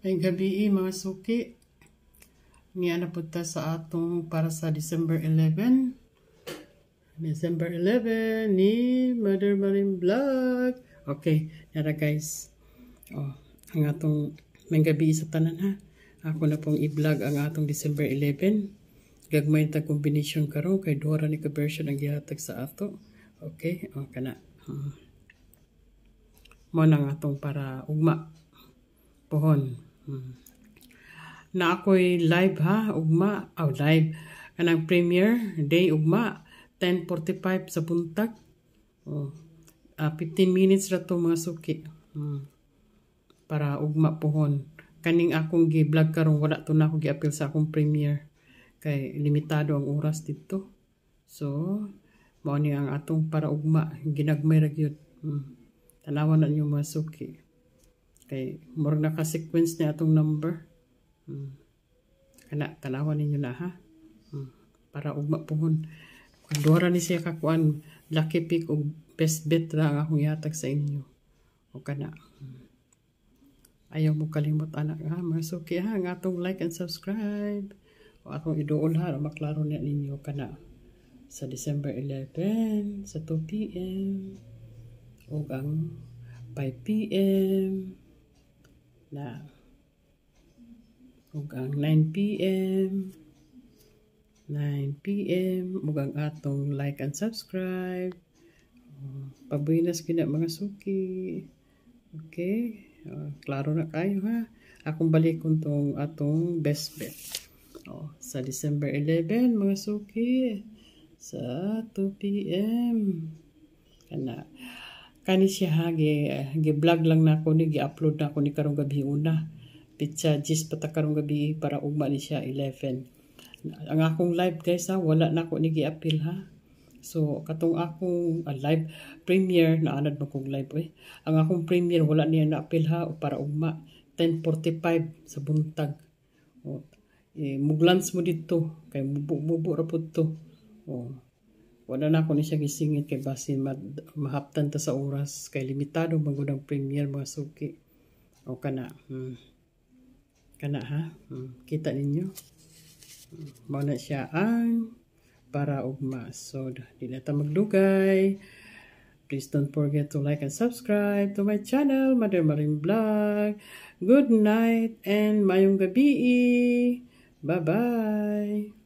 Ngayong gabi, eh, mga suki, nga na punta sa atong para sa December 11. December 11 ni Mother Marin Vlog. Okay, yara guys. Oh, ang atong may gabi sa tanan ha. Ako na pong i-vlog ang atong December 11. Gagmay ta kombinasyon karon kay Dora ni ka version ang gihatag sa ato. Okay, oh kana. Hmm mo ng atong para ugma pohon na ako'y live ha, ugma, oh, live. Kanang premiere, day ugma, 10.45 sa buntag. Oh. Uh, ah, 15 minutes ra to mga suki. Hmm. Para ugma pohon. Kaning akong gi-vlog karon wala to na ako gi-appeal sa akong premiere. Kay limitado ang oras dito. So, mao ni ang atong para ugma ginagmay ra gyud. Hmm. Tanawan na niyo mga suki kay murag naka-sequence niya atong number hmm. kana tanawan ninyo na ha hmm. para ugma puhon duha ni siya kakuan lucky pick og best bet ra ang akong yatag sa inyo o kana hmm. ayaw mo kalimot anak ha masuki ha ang atong like and subscribe o atong iduol ha maklaro niya ninyo kana sa December 11 sa 2 p.m. o ang 5 p.m na ug ang 9 pm 9 pm ug ang atong like and subscribe pabuinas gina mga suki okay ah, klaro na kayo ha akong balikon tong atong best bet oh, sa December 11 mga suki sa 2 pm kana kani siya ha gi, gi vlog lang na ako ni gi-upload na ako ni karong gabi una pitsa gis pata karong gabi para ugma ni siya 11 ang akong live guys ha wala na ako ni gi-appeal ha So, katong akong uh, live premiere, naanad mo kong live eh. Ang akong premiere, wala niya na-appeal ha, para uma, 10.45 sa buntag. O, eh, muglans mo dito, kay mubo-mubo rapod to. O, wala na ako ni siya gisingit kay basin mahaptan ta sa oras kay limitado magudang premier mga suki o kana hmm. kana ha hmm. kita ninyo hmm. mao na siya ang para ugma so dili ta magdugay please don't forget to like and subscribe to my channel Mother Marine Vlog good night and mayong gabi bye bye